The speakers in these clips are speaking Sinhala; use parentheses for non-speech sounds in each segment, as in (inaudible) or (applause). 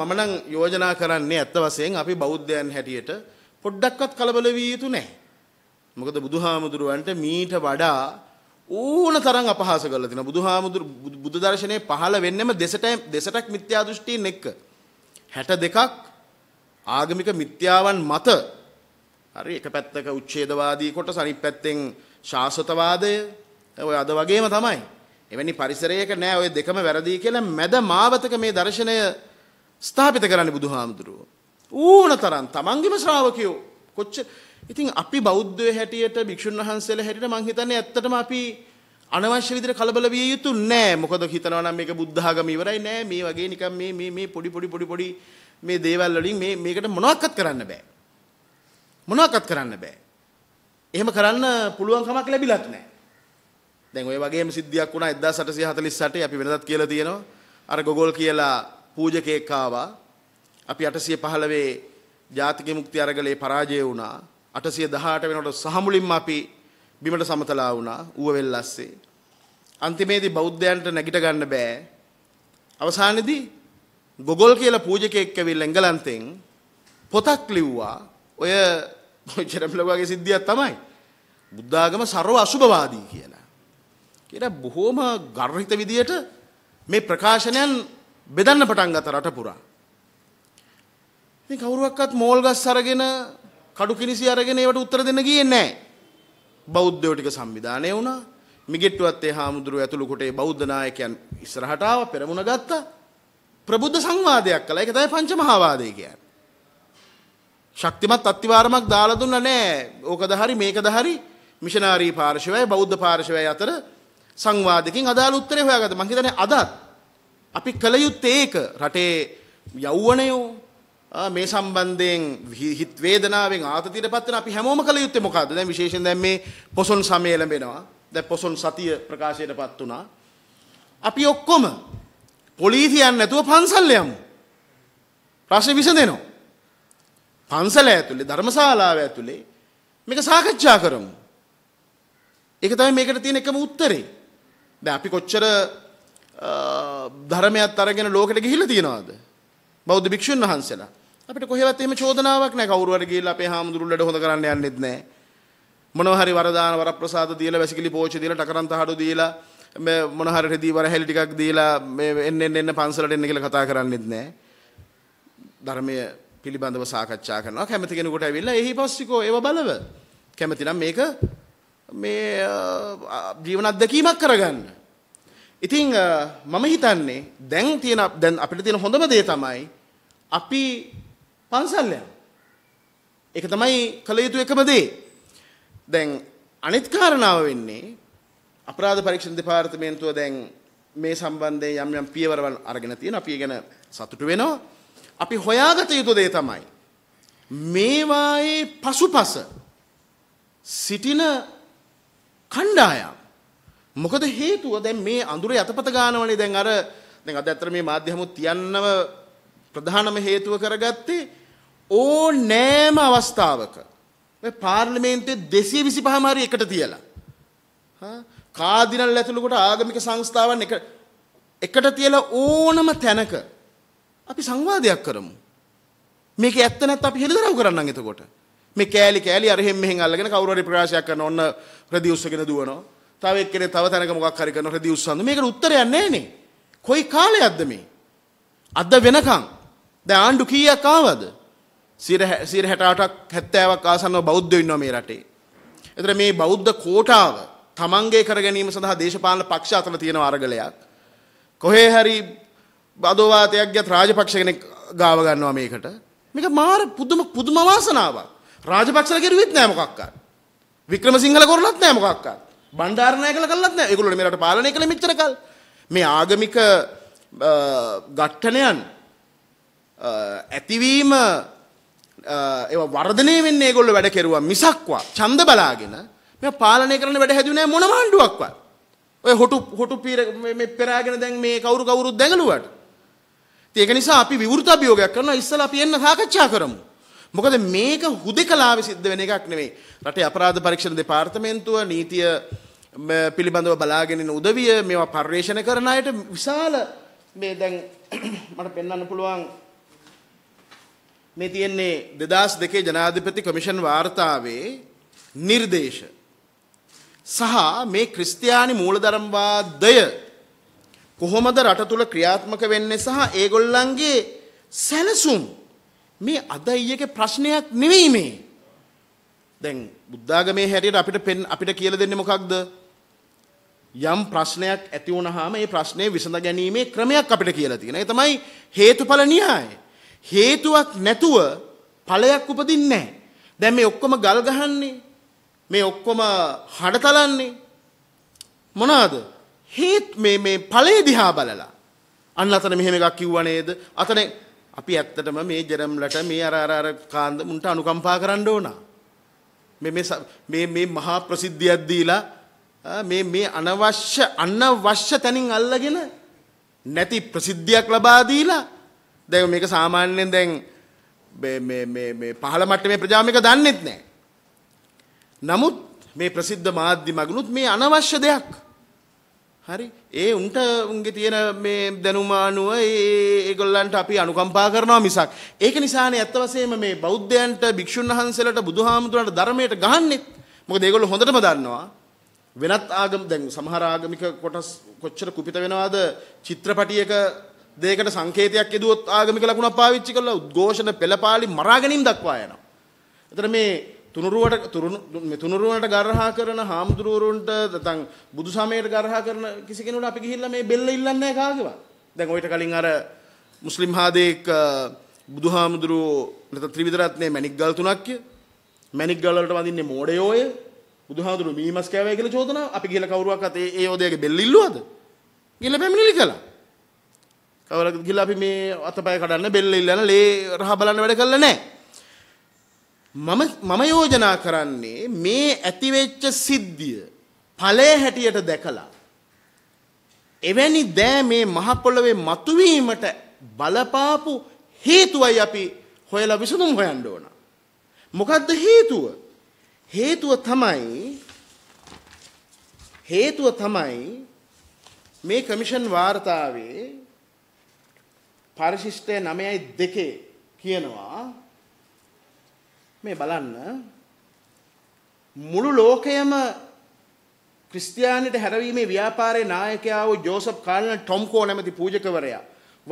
මම නම් යෝජනා කරන්නේ ඇත්ත වශයෙන් අපි බෞද්ධයන් හැටියට පොඩ්ඩක්වත් කලබල විය යුතු නැහැ. මොකද බුදුහාමුදුරුවන්ට මීට වඩා ඕන තරම් අපහාස කරලා තිනවා. බුදුහාමුදුරු බුදු දර්ශනේ පහළ වෙන්නෙම දෙසට දෙසටක් මිත්‍යා දෘෂ්ටීන් එක්ක. 62ක් ආගමික මිත්‍යාවන් මත හරි එක පැත්තක උච්ඡේදවාදී කොටස අනිත් පැත්තෙන් ශාසතවාදය ඔය අද වගේම තමයි. එවැනි පරිසරයක නෑ ඔය දෙකම වැරදි කියලා මැද මාවතක මේ දර්ශනය ස්ථාපිත කරන්න බුදු හාමුදුරුවෝ. ඌන තරන් තමන්ගිම ශ්‍රාවකයෝ කොච්ච ඉතින් අපි බෞද්ධය හැටියට භික්ෂන් වහන්සේල හැටියට මංහිතන්නේ ඇත්තටම අපි අනවශ්‍ය විදිර කලබල විය යුතු නෑ මොකද හිතනවා නම් මේක බුද්ධාගම ඉවරයි නෑ මේ වගේ නිකන් මේ මේ මේ පොඩි පොඩි පොඩි පොඩි මේ දේවල් වලින් මේ මේකට මොනවත්වත් කරන්න බෑ මොනවත්වත් කරන්න බෑ එහෙම කරන්න පුළුවන් කමක් ලැබිලත් නෑ දැන් ওই වගේම සිද්ධියක් වුණා 1848 අපි වෙනදත් කියලා තියෙනවා අර ගොගොල් කියලා පූජකයෙක් ආවා. අපි 815 ජාතික මුක්ති අරගලේ පරාජය වුණා. 818 වෙනකොට සහමුලින්ම අපි බිමට සමතලා වුණා ඌවෙල්ලස්සේ. අන්තිමේදී බෞද්ධයන්ට නැගිට ගන්න බෑ. අවසානයේදී ගොගොල් කියලා පූජකයෙක් ඇවිල්ලා එංගලන්තෙන් පොතක් ලිව්වා. ඔය චරම්ලවගේ සිද්ධියක් තමයි. බුද්ධාගම ਸਰව අසුභවාදී කියලා. කියලා බොහොම ගර්හිත විදියට මේ ප්‍රකාශනයන් බෙදන්න පටන් ගත රට පුරා. ඉතින් කවුරුවක්වත් මෝල් ගස් අරගෙන කඩු කිනිසි අරගෙන ඒවට උත්තර දෙන්න ගියේ නැහැ. බෞද්ධයෝ ටික සංවිධානය වුණා. මිගෙට්ටුවත් ඒ හාමුදුරුවෝ ඇතුළු කොටේ බෞද්ධ නායකයන් ඉස්සරහට ආවා පෙරමුණ ගත්තා. ප්‍රබුද්ධ සංවාදයක් කළා. ඒක තමයි පංචමහාවාදය කියන්නේ. ශක්තිමත් අත්තිවාරමක් දාලා දුන්න නෑ. ඕකද හරි මේකද හරි මිෂනාරී පාර්ශවයයි බෞද්ධ පාර්ශවය අතර සංවාදකින් අදාළ උත්තරේ හොයාගත්තා. මං හිතන්නේ අදත් අපි කළ යුත්තේ ඒක රටේ යෞවනයෝ මේ සම්බන්ධයෙන් හිත් වේදනාවෙන් ආතතියට පත් වෙන අපි හැමෝම කළ යුත්තේ මොකද්ද? දැන් විශේෂයෙන් දැන් මේ පොසොන් සමය ලැබෙනවා. දැන් පොසොන් සතිය ප්‍රකාශයට පත් වුණා. අපි ඔක්කොම පොලිසිය යන්න නැතුව පන්සල් යමු. ප්‍රශ්නේ විසඳෙනවා. පන්සල ඇතුලේ ධර්මශාලාව ඇතුලේ මේක සාකච්ඡා කරමු. ඒක තමයි මේකට තියෙන එකම උත්තරේ. දැන් අපි කොච්චර ධර්මයක් අරගෙන ලෝකෙට ගිහිල්ලා තියනවාද? බෞද්ධ භික්ෂුන් වහන්සේලා. අපිට කොහෙවත් එහෙම චෝදනාවක් නැහැ. කවුරු හරි ගිහිල්ලා අපේ හාමුදුරුවෝ හොඳ කරන්න යන්නෙත් නැහැ. මොනවා හරි වරදාන වරප්‍රසාද දීලා වැසිකිලි පෝච්චි දීලා ටකරන් තහඩු දීලා මේ මොනවා හරි රෙදි වරහැලි ටිකක් දීලා මේ එන්න එන්න එන්න පන්සලට එන්න කියලා කතා කරන්නෙත් නැහැ. ධර්මය පිළිබඳව සාකච්ඡා කරනවා කැමති කෙනෙකුට ඇවිල්ලා එහි පස්සිකෝ ඒව බලව. කැමති නම් මේක මේ ජීවන අත්දැකීමක් කරගන්න. ඉතින් මම හිතන්නේ දැන් තියෙන දැන් අපිට තියෙන හොඳම දේ තමයි අපි පන්සල් යන. ඒක තමයි කළ යුතු එකම දේ. දැන් අනිත් කාරණාව වෙන්නේ අපරාධ පරීක්ෂණ දෙපාර්තමේන්තුව දැන් මේ සම්බන්ධයෙන් යම් යම් පියවරවල් අරගෙන තියෙන අපි ගැන සතුටු වෙනවා. අපි හොයාගත යුතු දේ තමයි මේවායේ පසුපස සිටින කණ්ඩායම් මොකද හේතුව දැන් මේ අඳුර යතපත ගන්නවනේ දැන් අර දැන් අද ඇත්තට මේ මාධ්‍ය හමුත් තියන්නම ප්‍රධානම හේතුව කරගත්තේ ඕනෑම අවස්ථාවක මේ පාර්ලිමේන්තුවේ 225ම හරි එකට තියලා හා කාදිනල් ඇතුළු කොට ආගමික සංස්ථාවන් එක එකට තියලා ඕනම තැනක අපි සංවාදයක් කරමු. මේක ඇත්ත නැත්නම් අපි හෙළිදරව් කරන්නම් එතකොට. මේ කෑලි කෑලි අරහෙන් මෙහෙන් අල්ලගෙන කවුරු හරි ප්‍රකාශයක් කරන ඔන්න ප්‍රදිඋස්සගෙන දුවනවා. තව එක්කෙනෙක් තව තැනක මොකක් හරි කරනවා රෙදි උස්සනවා. මේකට උත්තරයක් නැහැනේ. කොයි කාලයක්ද මේ? අද වෙනකන් දැන් ආණ්ඩු කීයක් ආවද? 168ක් 70ක් ආසන්නව බෞද්ධයෝ ඉන්නවා මේ රටේ. එතන මේ බෞද්ධ කෝටාව තමන්ගේ කර ගැනීම සඳහා දේශපාලන පක්ෂ අතර තියෙන අරගලයක්. කොහේ හරි බදෝවාතයක් ගියත් රාජපක්ෂ කෙනෙක් ගාව ගන්නවා මේකට. මේක මාර පුදුම පුදුම වාසනාවක්. රාජපක්ෂල කෙරුවෙත් නෑ මොකක්වත්. වික්‍රමසිංහල කරලත් නෑ මොකක්වත්. බණ්ඩාරනායකල කළත් නෑ ඒගොල්ලෝ මේ රට පාලනය කළේ මෙච්චර කල් මේ ආගමික ඝට්ටනයන් ඇතිවීම ඒවා වර්ධනය වෙන්නේ ඒගොල්ලෝ වැඩ කෙරුවා මිසක්වා ඡන්ද බලාගෙන මේ පාලනය කරන්න වැඩ හැදුවේ නෑ මොන මාණ්ඩුවක්වත් ඔය හොටු හොටු පීර මේ පෙරාගෙන දැන් මේ කවුරු කවුරුත් දැඟලුවාට ඒක නිසා අපි විවෘත අභියෝගයක් කරනවා ඉස්සලා අපි එන්න සාකච්ඡා කරමු මොකද මේක හුදෙකලාවේ සිද්ධ වෙන එකක් නෙවෙයි. රටේ අපරාධ පරීක්ෂණ දෙපාර්තමේන්තුව නීතිය පිළිබඳව බලාගෙන ඉන්න උදවිය මේවා පර්යේෂණ කරන අයට විශාල මේ දැන් (clears throat) මට පෙන්වන්න පුළුවන් මේ තියෙන්නේ 2002 ජනාධිපති කොමිෂන් වාර්තාවේ නිර්දේශ සහ මේ ක්‍රිස්තියානි මූලධර්මවාදය කොහොමද රට තුල ක්‍රියාත්මක වෙන්නේ සහ ඒගොල්ලන්ගේ සැලසුම් මේ අද ඊයේගේ ප්‍රශ්නයක් නෙවෙයි මේ. දැන් බුද්ධාගමේ හැටියට අපිට අපිට කියලා දෙන්නේ මොකක්ද? යම් ප්‍රශ්නයක් ඇති වුණාම ඒ ප්‍රශ්නේ විසඳ ගැනීමේ ක්‍රමයක් අපිට කියලා තියෙනවා. ඒ තමයි හේතුඵල න්‍යාය. හේතුවක් නැතුව ඵලයක් උපදින්නේ නැහැ. දැන් මේ ඔක්කොම ගල් ගහන්නේ මේ ඔක්කොම හඩ තලන්නේ මොනවාද? හේත් මේ මේ ඵලයේ දිහා බලලා. අන්න අතන මෙහෙම එකක් කිව්වා නේද? අතන අපි ඇත්තටම මේ ජරම්ලට මේ අර අර අර කාන්දමුන්ට අනුකම්පා කරන්න ඕන. මේ මේ මේ මේ මහා ප්‍රසිද්ධියක් දීලා මේ මේ අනවශ්‍ය අනවශ්‍ය තැනින් අල්ලගෙන නැති ප්‍රසිද්ධියක් ලබා දීලා දැන් මේක සාමාන්‍යයෙන් දැන් මේ මේ මේ මේ පහළ මට්ටමේ ප්‍රජාව මේක දන්නෙත් නැහැ. නමුත් මේ ප්‍රසිද්ධ මාධ්‍ය මගනුත් මේ අනවශ්‍ය දෙයක් හරි ඒ උන්ට උන්ගේ තියෙන මේ දැනුම අනුව ඒගොල්ලන්ට අපි අනුකම්පා කරනවා මිසක් ඒක නිසානේ ඇත්ත වශයෙන්ම මේ බෞද්ධයන්ට භික්ෂුන් වහන්සේලාට බුදුහාමුදුරන්ට ධර්මයට ගහන්නේ මොකද ඒගොල්ලෝ හොඳටම දන්නවා වෙනත් ආගම් දැන් සමහර ආගමික කොටස් කොච්චර කුපිත වෙනවද චිත්‍රපටියක දෙයකට සංකේතයක් යදුවොත් ආගමික ලකුණක් පාවිච්චි කරලා උද්ඝෝෂණ පෙළපාලි මරාගැනීම් දක්වා යනවා එතන මේ තුනුරුවට තුනුරුවනට ගරහා කරන හාමුදුරුවරුන්ට නැත්නම් බුදුසමයට ගරහා කරන කිසි කෙනෙකුට අපි ගිහිල්ලා මේ බෙල්ල ඉල්ලන්නේ නැහැ කාගේවත්. දැන් ඔයිට කලින් අර මුස්ලිම් හාදේක බුදුහාමුදුරුවෝ නැත්නම් ත්‍රිවිධ රත්නේ මණික් ගල් තුනක් කිය. මණික් ගල් වලට වඳින්නේ මෝඩයෝය. බුදුහාමුදුරුවෝ මීමස් කෑවයි කියලා චෝදනා අපි ගිහිල්ලා කවුරුවක්වත් ඒ ඒ යෝධයාගේ බෙල්ල ඉල්ලුවද? ගිහිල්ලා පැමිණිලි කළා. කවරකට ගිහිල්ලා අපි මේ අතපය කඩන්න බෙල්ල ඉල්ලන ලේ රහ බලන්න වැඩ කළා නැහැ. මම මම යෝජනා කරන්නේ මේ ඇතිවෙච්ච සිද්ධිය ඵලයේ හැටියට දැකලා එවැනි දෑ මේ මහ පොළවේ මතුවීමට බලපාපු හේතුවයි අපි හොයලා විසඳුම් හොයන්න ඕන. මොකද්ද හේතුව? හේතුව තමයි හේතුව තමයි මේ කමිෂන් වාර්තාවේ පරිශිෂ්ටය 9.2 කියනවා මේ බලන්න මුළු ලෝකයම ක්‍රිස්තියානිට හැරවීමේ ව්‍යාපාරයේ නායකයා වූ ජෝසප් කාල්න ටොම්කෝ නැමැති පූජකවරයා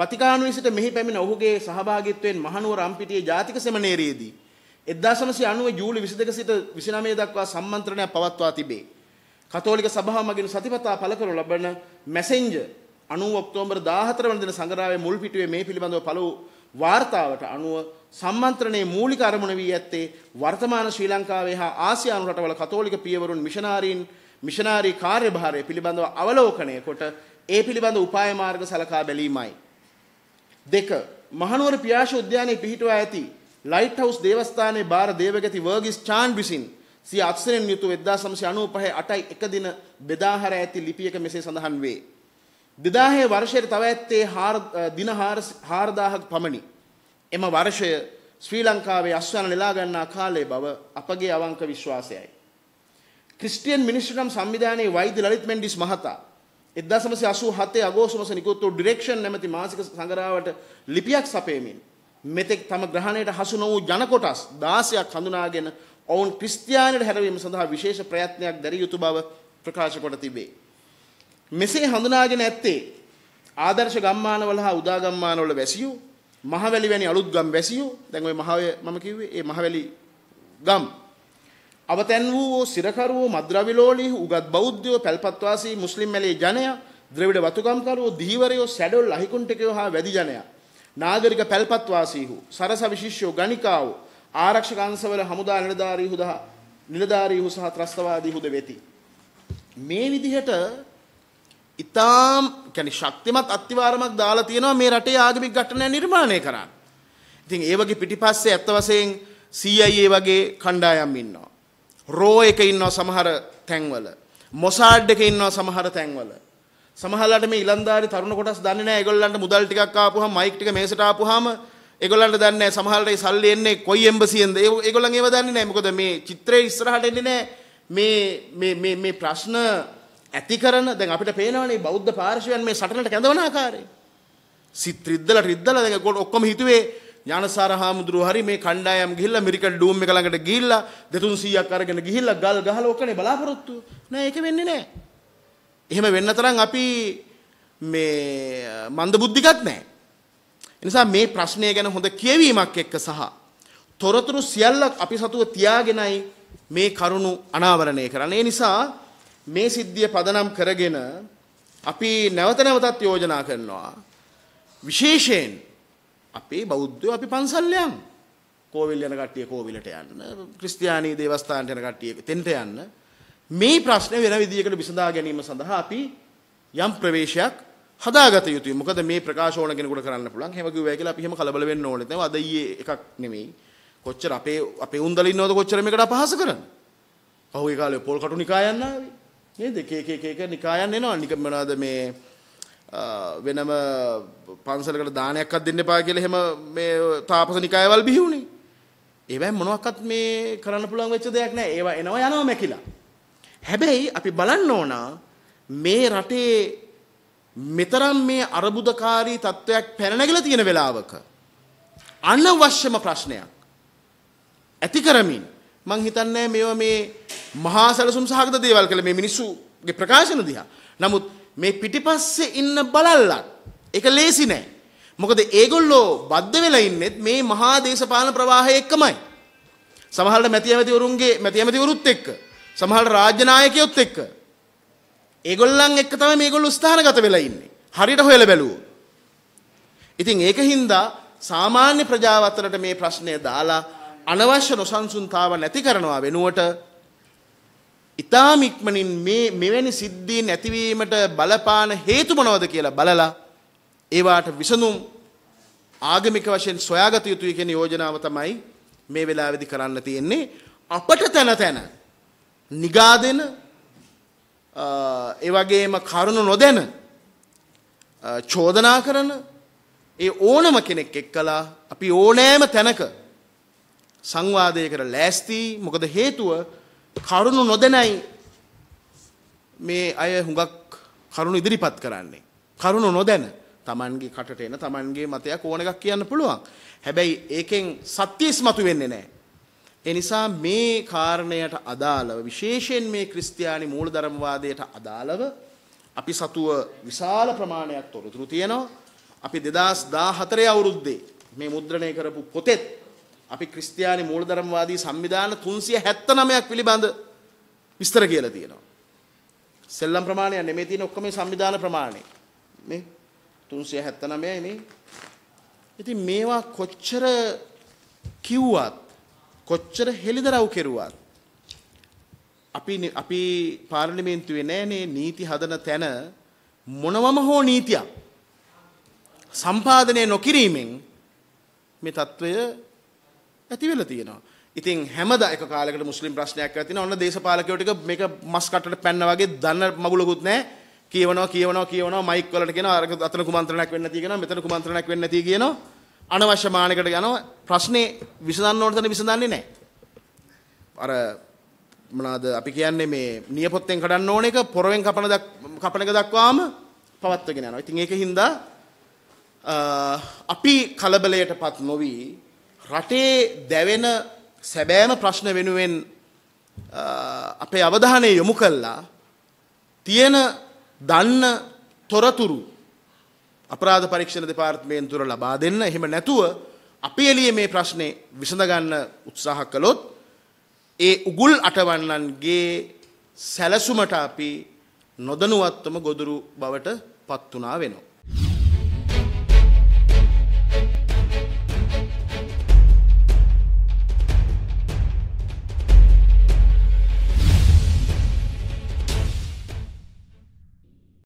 වතිකානුවේ සිට මෙහි පැමිණ ඔහුගේ සහභාගීත්වයෙන් මහනුවර අම්පිටියේ ජාතික සෙමිනේරියේදී 1990 ජූලි 22 සිට 29 දක්වා සම්මන්ත්‍රණයක් පවත්වා තිබේ. කතෝලික සභාව මගින් සතිපතා පළ කරනු ලබන මැසෙන්ජර් 90 ඔක්තෝබර් 14 වන දින සංගරාවේ මුල් පිටුවේ මේ පිළිබඳව පළ වූ වාර්තාවට අනුව සම්මන්ත්‍රණයේ මූලික අරමුණ වී ඇත්තේ වර්තමාන ශ්‍රී ලංකාවේ හා ආසියානු රටවල කතෝලික පියවරුන් මිෂනාරීන් මිෂනාරී කාර්යභාරය පිළිබඳව අවලෝකනය කොට ඒ පිළිබඳ උපාය මාර්ග සලකා බැලීමයි. දෙක මහනුවර පියාශ උද්‍යානයේ පිහිටුවා ඇති ලයිට් හවුස් දේවස්ථානයේ බාර දේවගති වර්ගිස් චාන් විසින් සිය අක්ෂරෙන් යුතු 1995 8යි 1 දින බෙදා හැර ඇති ලිපියක මෙසේ සඳහන් වේ. දෙදාහේ වර්ෂයට තව ඇත්තේ දින හාරදාහක් පමණි. එම වර්ෂය ශ්‍රී ලංකාවේ අස්වන නෙලාගන්නා කාලේ බව අපගේ අවංක විශ්වාසයයි. ක්‍රිස්ටියන් මිනිස්ට්‍රම් සංවිධානයේ වෛද්‍ය ලලිත් මෙන්ඩිස් මහතා 1987 අගෝස්තු මාසේ නිකුත් වූ ඩිරෙක්ෂන් නැමැති මාසික සංගරාවට ලිපියක් සපයමින් මෙතෙක් තම ග්‍රහණයට හසු නො වූ ජන කොටස් 16ක් හඳුනාගෙන ඔවුන් ක්‍රිස්තියානිට හැරවීම සඳහා විශේෂ ප්‍රයත්නයක් දැරිය යුතු බව ප්‍රකාශ කොට තිබේ. මෙසේ හඳුනාගෙන ඇත්තේ ආදර්ශ ගම්මානවල හා උදා ගම්මානවල වැසියෝ මහවැලි වැනි අලුත් ගම් වැසියෝ දැන් ওই මහවැ මම කිව්වේ ඒ මහවැලි ගම් අවතැන් වූ සිරකරුවෝ මද්‍රවිලෝලී උගත් බෞද්ධයෝ පැල්පත්වාසී මුස්ලිම් මැලේ ජනයා ද්‍රවිඩ වතුකම්කරුවෝ දීවරයෝ සැඩොල් අහිකුන්ටකයෝ හා වැදි ජනයා නාගරික පැල්පත්වාසීහු සරස විශිෂ්‍යෝ ගණිකාවෝ ආරක්ෂක අංශවල හමුදා නිලධාරීහු දහ නිලධාරීහු සහ ත්‍රස්තවාදීහුද වෙති මේ විදිහට ඉතාම් කැනි ශක්තිමත් අත්තිවාරමක් දාලා තියෙනවා මේ රටේ ආගමික ඝටනය නිර්මාණය කරන්න. ඉතින් ඒ වගේ පිටිපස්සේ ඇත්ත වශයෙන් CIA වගේ කණ්ඩායම් ඉන්නවා. රෝ එක ඉන්නවා සමහර තැන්වල. මොසාඩ් එක ඉන්නවා සමහර තැන්වල. සමහරලාට මේ ඉලන්දාරි තරුණ කොටස් දන්නේ නැහැ. ඒගොල්ලන්ට මුදල් ටිකක් ආපුහම මයික් ටික මේසට ආපුහම ඒගොල්ලන්ට දන්නේ නැහැ. සමහරලාට සල්ලි එන්නේ කොයි එම්බසියෙන්ද? ඒගොල්ලන් ඒව දන්නේ නැහැ. මොකද මේ චිත්‍රයේ ඉස්සරහට එන්නේ නැහැ. මේ මේ මේ ප්‍රශ්න ඇති කරන දැන් අපිට පේනවනේ බෞද්ධ පාර්ශවයන් මේ සටනට කැඳවන ආකාරය. සිත් රිද්දලා රිද්දලා දැන් ඒගොල්ලෝ ඔක්කොම හිතුවේ ඥානසාර හාමුදුරුවෝ හරි මේ කණ්ඩායම් ගිහිල්ලා මිරිකල් ඩූම් එක ළඟට ගිහිල්ලා 200ක් අරගෙන ගිහිල්ලා ගල් ගහලා ඔකනේ බලාපොරොත්තු. නෑ ඒක වෙන්නේ නෑ. එහෙම වෙන්න තරම් අපි මේ මන්ද බුද්ධිකත් නෑ. එනිසා මේ ප්‍රශ්නය ගැන හොඳ කියවීමක් එක්ක සහ තොරතුරු සියල්ලක් අපි සතුව තියාගෙනයි මේ කරුණු අනාවරණය කරන්නේ. ඒ නිසා මේ සිද්ධිය පදනම් කරගෙන අපි නැවත නැවතත් යෝජනා කරනවා විශේෂයෙන් අපේ බෞද්ධයෝ අපි පන්සල් යන් කෝවිල් යන කට්ටිය කෝවිලට යන්න ක්‍රිස්තියානි දේවස්ථානට යන කට්ටිය තෙන්ට යන්න මේ ප්‍රශ්නේ වෙන විදියකට විසඳා ගැනීම සඳහා අපි යම් ප්‍රවේශයක් හදාගත යුතුයි. මොකද මේ ප්‍රකාශ ඕන කෙනෙකුට කරන්න පුළුවන්. හැම කිව්වයි කියලා අපි හැම කලබල වෙන්න ඕනේ නැහැ. අද ඊයේ එකක් නෙමෙයි. කොච්චර අපේ අපේ උන්දල ඉන්නවද කොච්චර මේකට අපහාස කරන්නේ? පහුගිය කාලේ පොල් කටුනිකා යන්න ආවේ. නේද එක එක එක එක නිකායන් එනවා නික මොනවාද මේ වෙනම පන්සලකට දානයක්වත් දෙන්න එපා කියලා එහෙම මේ තාපස නිකායවල් බිහි වුණේ. ඒවැ මොනවාක්වත් මේ කරන්න පුළුවන් වෙච්ච දෙයක් නෑ. ඒවා එනවා යනවා මැකිලා. හැබැයි අපි බලන්න ඕන මේ රටේ මෙතරම් මේ අරබුදකාරී තත්ත්වයක් පැනනගිලා තියෙන වෙලාවක අනවශ්‍යම ප්‍රශ්නයක් ඇති කරමින් මං හිතන්නේ මේවා මේ මහා සැලසුම් සහගත දේවල් කළ මේ මිනිස්සුගේ ප්‍රකාශන දිහා. නමුත් මේ පිටිපස්සේ ඉන්න බලල්ලත් ඒක ලේසි නෑ. මොකද ඒගොල්ලෝ බද්ධ වෙලා ඉන්නෙත් මේ මහා දේශපාලන ප්‍රවාහය එක්කමයි. සමහරවිට මැති ඇමතිවරුන්ගේ මැති ඇමතිවරුත් එක්ක, සමහරවිට රාජ්‍ය නායකයොත් එක්ක. ඒගොල්ලන් එක්ක තමයි මේගොල්ලෝ ස්ථානගත වෙලා ඉන්නේ. හරියට හොයලා බැලුවොත්. ඉතින් ඒක හින්දා සාමාන්‍ය ප්‍රජාව අතරට මේ ප්‍රශ්නය දාලා අනවශ්‍ය නොසන්සුන්තාව නැති කරනවා වෙනුවට ඉතාම ඉක්මනින් මේ මෙවැනි සිද්ධීන් ඇතිවීමට බලපාන හේතු මොනවද කියලා බලලා ඒවාට විසඳුම් ආගමික වශයෙන් සොයාගත යුතුයි කියන යෝජනාව තමයි මේ වෙලාවේදී කරන්න තියෙන්නේ අපට තන තන නිගා දෙන ඒ වගේම කරුණු නොදැන චෝදනා කරන ඒ ඕනම කෙනෙක් එක්කලා අපි ඕනෑම තැනක සංවාදයකට ලෑස්ති මොකද හේතුව කරුණු නොදැනයි මේ අය හුඟක් කරුණු ඉදිරිපත් කරන්නේ. කරුණු නොදැන තමන්ගේ කටට එන තමන්ගේ මතයක් ඕන එකක් කියන්න පුළුවන්. හැබැයි ඒකෙන් සත්‍යස් මතු වෙන්නේ නෑ. එනිසා මේ කාරණයට අදාළව විශේෂයෙන් මේ ක්‍රිස්තියානි මූල ධර්මවාදයට අදාළව අපි සතුව විශාල ප්‍රමාණයක් තොරතුරු තියෙනවා. අපි දෙදස් දා හතරය අවුරුද්දේ මේ මුද්‍රණය කරපු පොතෙත් අපි ක්‍රිස්තියානි මූලධර්මවාදී සංවිධාන 379ක් පිළිබඳ විස්තර කියලා තියෙනවා. සෙල්ලම් ප්‍රමාණය නෙමෙයි තියෙන ඔක්කොම මේ සංවිධාන ප්‍රමාණය. මේ 379යි මේ. ඉතින් මේවා කොච්චර කිව්වත් කොච්චර හෙලිදරව් කෙරුවත් අපි අපි පාර්ලිමේන්තුවේ නෑනේ නීති හදන තැන මොනවම හෝ නීතියක් සම්පාදනය නොකිරීමෙන් මේ తত্ত্বය ඇති වෙලා තියෙනවා. ඉතින් හැමද එක කාලකට මුස්ලිම් ප්‍රශ්නයක් ඇතින ඔන්න දේශපාලකයෝටික මේක මස් කටට පැන්න වගේ දන්න මගුලකුත් නෑ කියවනවා කියවනවා කියවනවා මයික් වලට කියන අර අතන කුමන්ත්‍රණයක් වෙන්න තියෙනවා මෙතන කුමන්ත්‍රණයක් වෙන්න තියෙ කියනවා අනවශ්‍ය මානකට යනවා ප්‍රශ්නේ විසඳන්න ඕන තැන විසඳන්නේ නෑ අර මොනවාද අපි කියන්නේ මේ නියපොත්තෙන් කඩන්න ඕන එක පොරවෙන් කපන කපන එක දක්වාම පවත්වගෙන යනවා ඉතින් ඒක හින්දා අපි කලබලයටපත් නොවී රටේ දැවෙන සැබෑම ප්‍රශ්න වෙනුවෙන් අපේ අවධානය යොමු කළා තියෙන දන්න තොරතුරු අපරාධ පරීක්ෂණ දෙපාර්තමේන්තුව ලබා දෙන්න එහෙම නැතුව අපි එළියේ මේ ප්‍රශ්නේ විසඳගන්න උත්සාහ කළොත් ඒ උගුල් අටවන්නන්ගේ සැලසුමට අපි නොදනුවත්වම ගොදුරු බවට පත් වුණා වෙනවා